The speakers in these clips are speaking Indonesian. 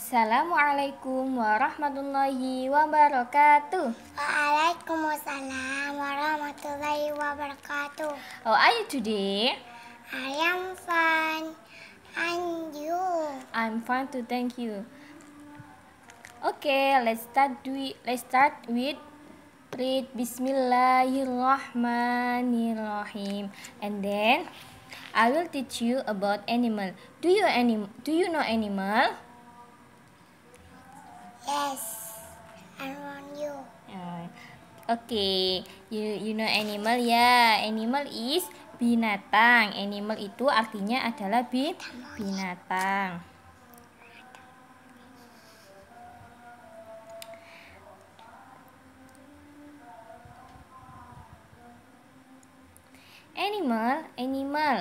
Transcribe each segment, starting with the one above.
Assalamualaikum warahmatullahi wabarakatuh. Waalaikumsalam warahmatullahi wabarakatuh. How are you today? I am fine. And you? I'm fine too, thank you. Okay, let's start with let's start with read Bismillahirrahmanirrahim and then I will teach you about animal. Do you anim Do you know animal? Yes, I want you. Uh, okay, you you know animal ya. Yeah. Animal is binatang. Animal itu artinya adalah bi binatang. Animal, animal.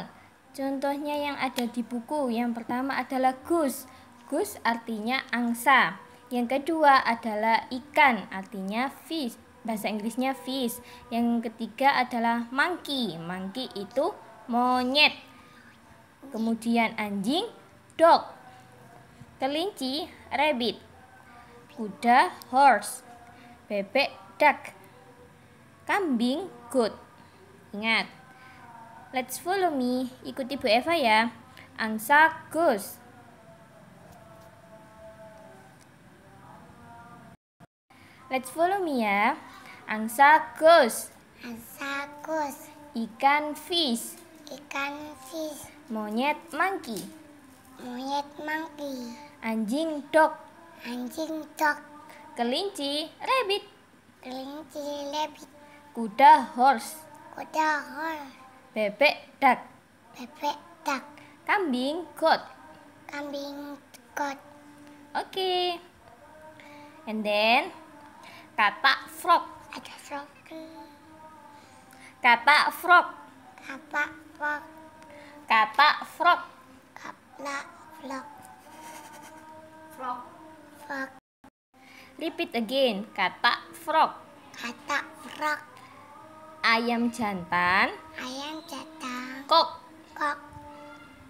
Contohnya yang ada di buku yang pertama adalah goose. Goose artinya angsa. Yang kedua adalah ikan, artinya fish. Bahasa Inggrisnya fish. Yang ketiga adalah monkey. Monkey itu monyet. Kemudian anjing, dog. Kelinci, rabbit. Kuda, horse. Bebek, duck. Kambing, goat. Ingat. Let's follow me. Ikuti Bu Eva ya. Angsa, goose. Let's follow me ya. Angsa kus. Angsa kus. Ikan fish. Ikan fish. Monyet monkey. Monyet monkey. Anjing dog. Anjing dog. Kelinci rabbit. Kelinci rabbit. Kuda horse. Kuda horse. Bebek duck. Bebek duck. Kambing goat. Kambing goat. Oke. Okay. And then Kata frog. Ada frog. Kata frog. Kata frog. Kata frog. Kata frog. Frog. Frog. Repeat again. Kata frog. Kata frog. Ayam jantan. Ayam jantan. Kok. Kok.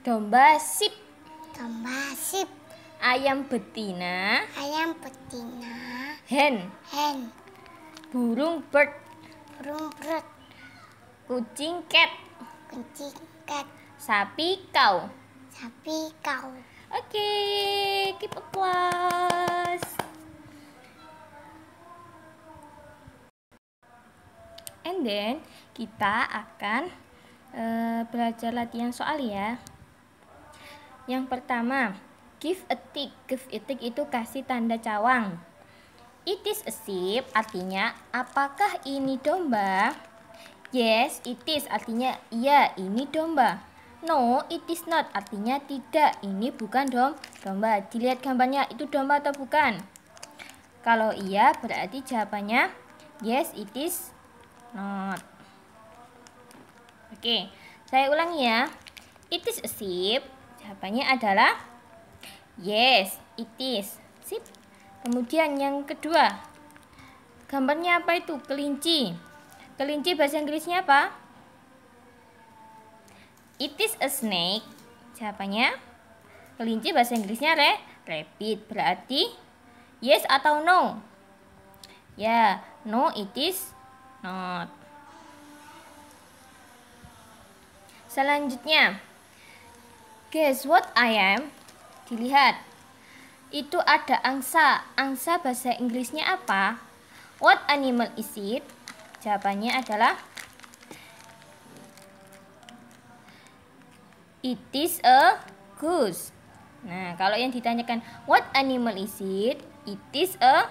Domba sip. Domba sip. Ayam betina. Ayam betina. Hen. Hen. Burung bird. Burung bird. Kucing cat. Kucing cat. Sapi kau. Sapi kau. Oke, okay, keep applause. And then kita akan uh, belajar latihan soal ya. Yang pertama, give a tick. Give a tick itu kasih tanda cawang. It is a sheep artinya apakah ini domba? Yes, it is artinya iya ini domba. No, it is not artinya tidak. Ini bukan dom domba. Dilihat gambarnya itu domba atau bukan? Kalau iya berarti jawabannya yes it is not. Oke, okay, saya ulangi ya. It is a sheep. Jawabannya adalah yes, it is sheep. Kemudian yang kedua, gambarnya apa itu? Kelinci. Kelinci bahasa Inggrisnya apa? It is a snake. Jawabannya kelinci bahasa Inggrisnya re rabbit. Berarti yes atau no? Ya, yeah, no it is not. Selanjutnya, guess what I am? Dilihat itu ada angsa. Angsa bahasa Inggrisnya apa? What animal is it? Jawabannya adalah It is a goose. Nah, kalau yang ditanyakan what animal is it? It is a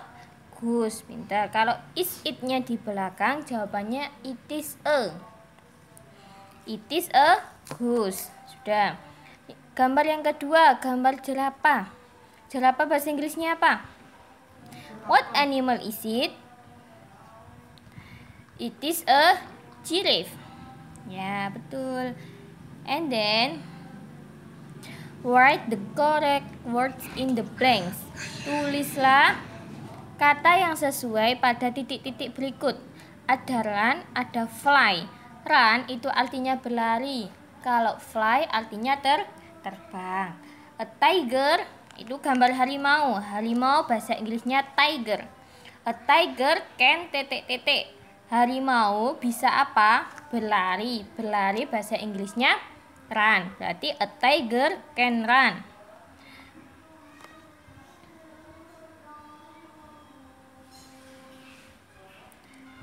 goose. Pintar. Kalau is it-nya di belakang, jawabannya it is a. It is a goose. Sudah. Gambar yang kedua, gambar jerapah. Jerapah bahasa Inggrisnya apa? What animal is it? It is a giraffe. Ya, betul. And then write the correct words in the blanks. Tulislah kata yang sesuai pada titik-titik berikut. Ada run, ada fly. Run itu artinya berlari. Kalau fly artinya ter terbang. A tiger itu gambar harimau. Harimau bahasa Inggrisnya tiger. A tiger can titik titik. Harimau bisa apa? Berlari. Berlari bahasa Inggrisnya run. Berarti a tiger can run.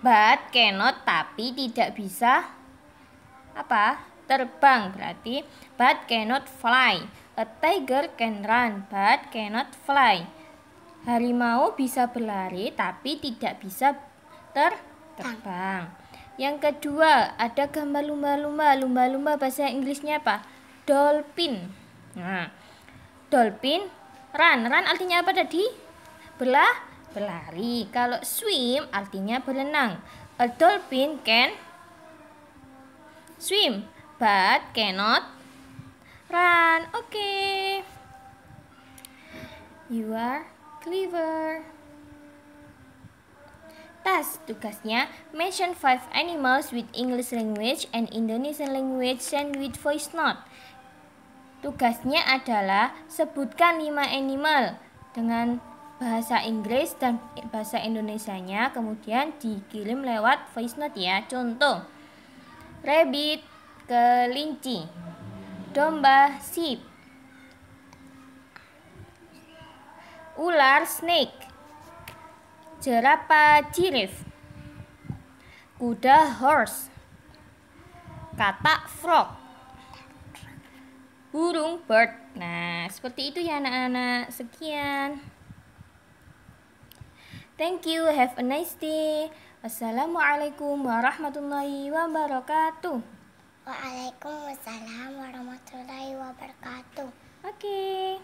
But cannot tapi tidak bisa apa? Terbang berarti but cannot fly. A tiger can run but cannot fly. Harimau bisa berlari tapi tidak bisa ter terbang. Yang kedua, ada gambar lumba-lumba. Lumba-lumba bahasa Inggrisnya apa? Dolphin. Nah, dolphin run. Run artinya apa tadi? Belah, berlari. Kalau swim artinya berenang. A dolphin can swim but cannot run. Kan? Okay. You are clever. Tas tugasnya mention five animals with English language and Indonesian language send with voice note. Tugasnya adalah sebutkan lima animal dengan bahasa Inggris dan bahasa Indonesianya kemudian dikirim lewat voice note ya. Contoh rabbit, kelinci domba sheep ular snake jerapah giraffe kuda horse katak frog burung bird nah seperti itu ya anak-anak sekian thank you have a nice day assalamualaikum warahmatullahi wabarakatuh Waalaikumsalam warahmatullahi wabarakatuh. Oke. Okay.